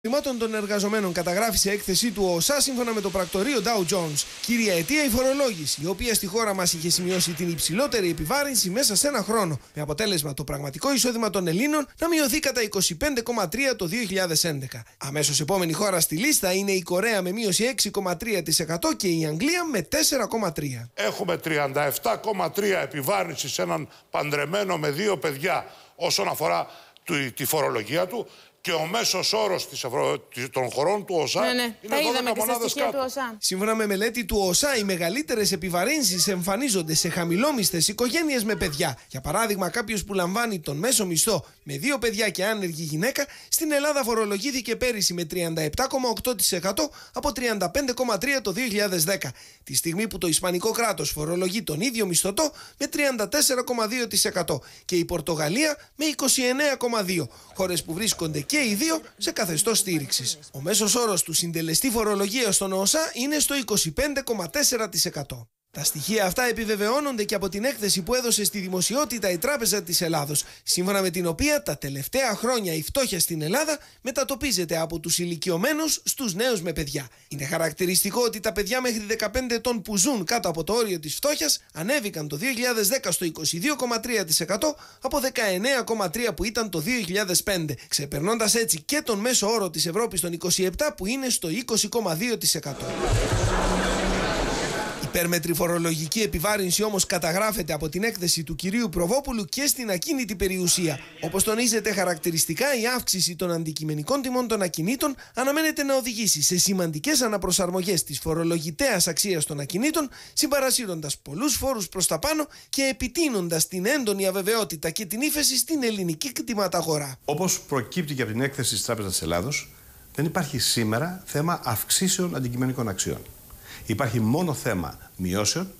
Θυμάτων των εργαζομένων καταγράφει σε έκθεσή του ΟΣΑ σύμφωνα με το πρακτορείο Dow Jones. Κύρια αιτία η φορολόγηση, η οποία στη χώρα μας είχε σημειώσει την υψηλότερη επιβάρυνση μέσα σε ένα χρόνο. Με αποτέλεσμα το πραγματικό εισόδημα των Ελλήνων να μειωθεί κατά 25,3 το 2011. Αμέσως επόμενη χώρα στη λίστα είναι η Κορέα με μείωση 6,3% και η Αγγλία με 4,3%. Έχουμε 37,3 επιβάρυνση σε έναν παντρεμένο με δύο παιδιά όσον αφορά τη φορολογία του και ο μέσος όρος των χωρών του ΟΣΑ ναι, ναι. είναι 12 μονάδε κάτω. Του ΟΣΑ. Σύμφωνα με μελέτη του ΟΣΑ, οι μεγαλύτερες επιβαρύνσεις εμφανίζονται σε χαμηλόμιστες οικογένειες με παιδιά. Για παράδειγμα, κάποιος που λαμβάνει τον μέσο μισθό με δύο παιδιά και άνεργη γυναίκα στην Ελλάδα φορολογήθηκε πέρυσι με 37,8% από 35,3% το 2010. Τη στιγμή που το Ισπανικό κράτος φορολογεί τον ίδιο μισθωτό με 34,2% και η Πορτογαλία με 29,2%. Χώρες που βρίσκονται και οι δύο σε καθεστώς στήριξης. Ο μέσος όρος του συντελεστή φορολογίας στον ΩΣΑ είναι στο 25,4%. Τα στοιχεία αυτά επιβεβαιώνονται και από την έκθεση που έδωσε στη δημοσιότητα η Τράπεζα της Ελλάδος, σύμφωνα με την οποία τα τελευταία χρόνια η φτώχεια στην Ελλάδα μετατοπίζεται από τους ηλικιωμένους στους νέους με παιδιά. Είναι χαρακτηριστικό ότι τα παιδιά μέχρι 15 ετών που ζουν κάτω από το όριο της φτώχειας ανέβηκαν το 2010 στο 22,3% από 19,3% που ήταν το 2005, ξεπερνώντας έτσι και τον μέσο όρο της Ευρώπης των 27 που είναι στο 20,2% φορολογική επιβάρυνση όμως καταγράφεται από την έκθεση του κυρίου Προβόπουλου και στην ακίνητη περιουσία. Όπως τονίζεται χαρακτηριστικά, η αύξηση των αντικειμενικών τιμών των ακινήτων αναμένεται να οδηγήσει σε σημαντικές αναπροσαρμογές της φορολογητέας αξίας των ακινήτων, συμπαρασύροντας πολλούς φόρους προς τα πάνω και επιτείνοντας την έντονη αβεβαιότητα και την ύφεση στην ελληνική κτηματαγορά. Όπως προκύπτει και από την έκθεση της Τράπεζας Ελλάδος, δεν υπάρχει σήμερα θέμα αυξήσεων αντικειμενικών αξιών. Υπάρχει μόνο θέμα μειώσεων,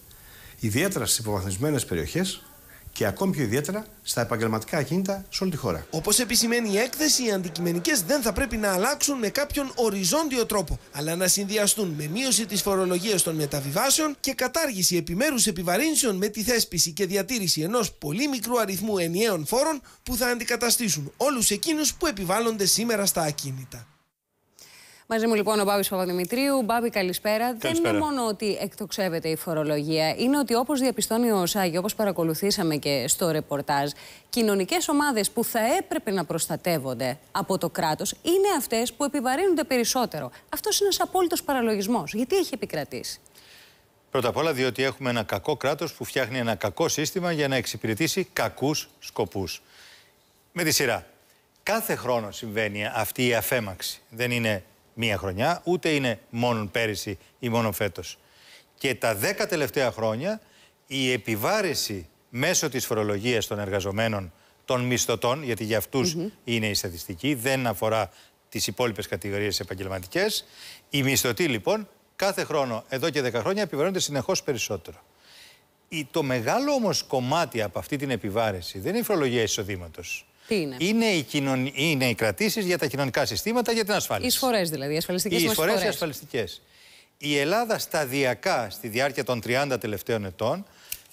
ιδιαίτερα στις υποβαθμισμένες περιοχές και ακόμη πιο ιδιαίτερα στα επαγγελματικά ακίνητα σε όλη τη χώρα. Όπως επισημαίνει η έκθεση, οι αντικειμενικές δεν θα πρέπει να αλλάξουν με κάποιον οριζόντιο τρόπο, αλλά να συνδυαστούν με μείωση της φορολογίας των μεταβιβάσεων και κατάργηση επιμέρους επιβαρύνσεων με τη θέσπιση και διατήρηση ενός πολύ μικρού αριθμού ενιαίων φόρων που θα αντικαταστήσουν όλους εκείνους που επιβάλλονται σήμερα στα ακίνητα. Μαζί μου λοιπόν ο Μπάμπης Παπαδημητρίου. Μπάμπη, καλησπέρα. καλησπέρα. Δεν είναι μόνο ότι εκτοξεύεται η φορολογία, είναι ότι όπως διαπιστώνει ο Σάγη, όπως παρακολουθήσαμε και στο ρεπορτάζ, κοινωνικές ομάδες που θα έπρεπε να προστατεύονται από το κράτος είναι αυτές που επιβαρύνονται περισσότερο. Αυτός είναι ένας απόλυτος παραλογισμός. Γιατί έχει επικρατήσει. Πρώτα απ' όλα διότι έχουμε ένα κακό κράτος που φτιάχνει ένα κακό σύστημα για να εξυπηρετήσει κακούς σκοπούς. Με τη σειρά. Κάθε χρόνο συμβαίνει αυτή η αφέμαξη. Δεν είναι μία χρονιά, ούτε είναι μόνο πέρυσι ή μόνο φέτος. Και τα δέκα τελευταία χρόνια η επιβάρηση μέσω της φορολογίας των εργαζομένων των μισθωτών, γιατί για αυτούς είναι η στατιστική, δεν αφορά τις υπόλοιπες κατηγορίες επαγγελματικές. Οι μισθωτοί λοιπόν κάθε χρόνο, εδώ και 10 χρόνια, επιβαρύνονται συνεχώς περισσότερο. το μεγάλο όμως κομμάτι από αυτή την επιβάρηση δεν είναι η φορολογία εισοδήματος είναι. Είναι οι, είναι κρατήσεις για τα κοινωνικά συστήματα, για την ασφάλιση. Οι εισφορές δηλαδή, οι ασφαλιστικές Οι εισφορές οι ασφαλιστικές. Η Ελλάδα σταδιακά, στη διάρκεια των 30 τελευταίων ετών,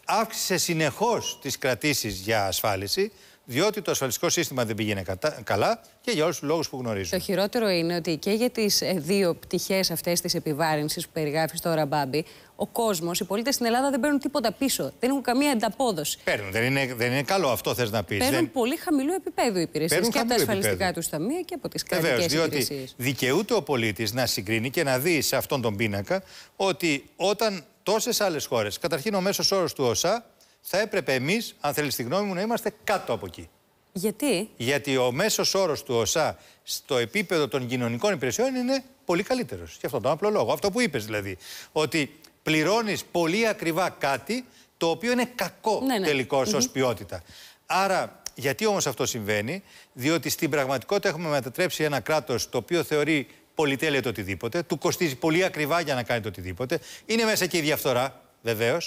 αύξησε συνεχώς τις κρατήσεις για ασφάλιση διότι το ασφαλιστικό σύστημα δεν πήγαινε καλά και για όλους τους λόγους που γνωρίζουμε. Το χειρότερο είναι ότι και για τις ε, δύο πτυχές αυτές της επιβάρυνσης που περιγράφεις τώρα, Μπάμπη, ο κόσμος, οι πολίτες στην Ελλάδα δεν παίρνουν τίποτα πίσω. Δεν έχουν καμία ανταπόδοση. Παίρνουν. Δεν είναι, δεν είναι καλό αυτό, θες να πεις. Παίρνουν πολύ χαμηλού επίπεδου υπηρεσίε και από τα ασφαλιστικά του ταμεία και από τις κρατικέ υπηρεσίε. Διότι υπηρεσίες. δικαιούται ο πολίτης να συγκρίνει και να δει σε αυτόν τον πίνακα ότι όταν τόσες άλλες χώρες, καταρχήν ο μέσος όρος του ΩΣΑ θα έπρεπε εμείς, αν θέλεις τη γνώμη μου, να είμαστε κάτω από εκεί. Γιατί? Γιατί ο μέσος όρος του ΩΣΑ στο επίπεδο των κοινωνικών υπηρεσιών είναι πολύ καλύτερος. Γι' αυτό τον απλό λόγο. Αυτό που είπες δηλαδή. Ότι πληρώνεις πολύ ακριβά κάτι το οποίο είναι κακό ναι, ναι. τελικώ ω ποιότητα. Άρα, γιατί όμως αυτό συμβαίνει, Διότι στην πραγματικότητα έχουμε μετατρέψει ένα κράτος το οποίο θεωρεί πολυτέλεια το οτιδήποτε, του κοστίζει πολύ ακριβά για να κάνει το οτιδήποτε. Είναι μέσα και η διαφθορά βεβαίως,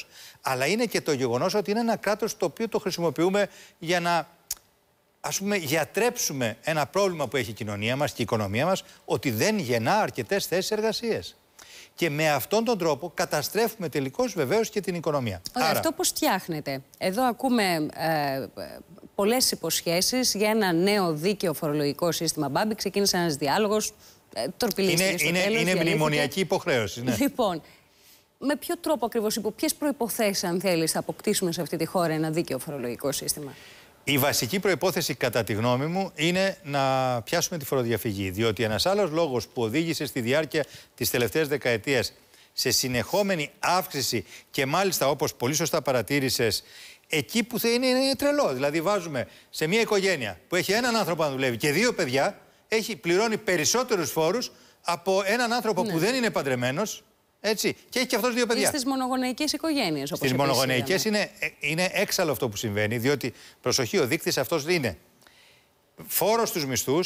αλλά είναι και το γεγονός ότι είναι ένα κράτος το οποίο το χρησιμοποιούμε για να ας πούμε, γιατρέψουμε ένα πρόβλημα που έχει η κοινωνία μας και η οικονομία μας, ότι δεν γεννά αρκετές θέσεις εργασίας. Και με αυτόν τον τρόπο καταστρέφουμε τελικώς βεβαίως και την οικονομία. Ωραία, αυτό πώς φτιάχνεται. Εδώ ακούμε ε, πολλές υποσχέσεις για ένα νέο δίκαιο φορολογικό σύστημα. Μπάμπη, ξεκίνησε ένας διάλογος. Ε, είναι, στο είναι, τέλος, είναι μνημονιακή υποχρέωση. Ναι. Λοιπόν, με ποιο τρόπο ακριβώς, υπό ποιες προϋποθέσεις αν θέλεις θα αποκτήσουμε σε αυτή τη χώρα ένα δίκαιο φορολογικό σύστημα. Η βασική προπόθεση, κατά τη γνώμη μου, είναι να πιάσουμε τη φοροδιαφυγή. Διότι ένας άλλος λόγος που οδήγησε στη διάρκεια της τελευταίας δεκαετίας σε συνεχόμενη αύξηση και μάλιστα όπως πολύ σωστά παρατήρησες, εκεί που θα είναι, είναι τρελό. Δηλαδή, βάζουμε σε μια οικογένεια που έχει έναν άνθρωπο να δουλεύει και δύο παιδιά, έχει πληρώνει περισσότερους φόρους από έναν άνθρωπο που ναι. δεν είναι παντρεμένος, έτσι. Και έχει και αυτός δύο παιδιά. Στις μονογονεϊκές οικογένειες, Στι μονογονεϊκέ είναι, ε, είναι έξαλλο αυτό που συμβαίνει, διότι προσοχή, ο δείκτης αυτός είναι φόρος στους μισθούς,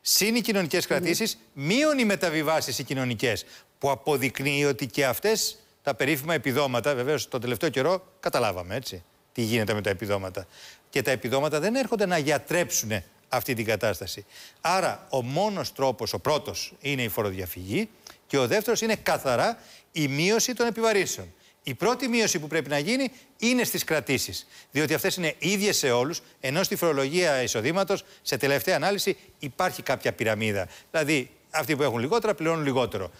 συν οι κοινωνικές ναι. κρατήσεις, μείον οι μεταβιβάσεις οι κοινωνικές. Που αποδεικνύει ότι και αυτές τα περίφημα επιδόματα, βεβαίως το τελευταίο καιρό καταλάβαμε έτσι τι γίνεται με τα επιδόματα. Και τα επιδόματα δεν έρχονται να γιατρέψουν αυτή την κατάσταση. Άρα ο μόνος τρόπος, ο πρώτος είναι η φοροδιαφυγή και ο δεύτερος είναι καθαρά η μείωση των επιβαρύνσεων. Η πρώτη μείωση που πρέπει να γίνει είναι στις κρατήσεις. Διότι αυτές είναι ίδιες σε όλους, ενώ στη φορολογία εισοδήματος, σε τελευταία ανάλυση, υπάρχει κάποια πυραμίδα. Δηλαδή, αυτοί που έχουν λιγότερα πληρώνουν λιγότερο.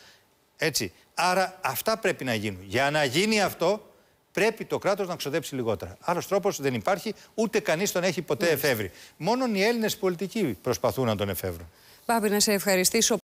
Έτσι. Άρα, αυτά πρέπει να γίνουν. Για να γίνει αυτό, πρέπει το κράτος να ξοδέψει λιγότερα. Άλλος τρόπος δεν υπάρχει, ούτε κανείς τον έχει ποτέ εφεύρει. Μόνο οι Έλληνες πολιτικοί προσπαθούν να τον εφεύρουν. Πάμε να σε ευχαριστήσω.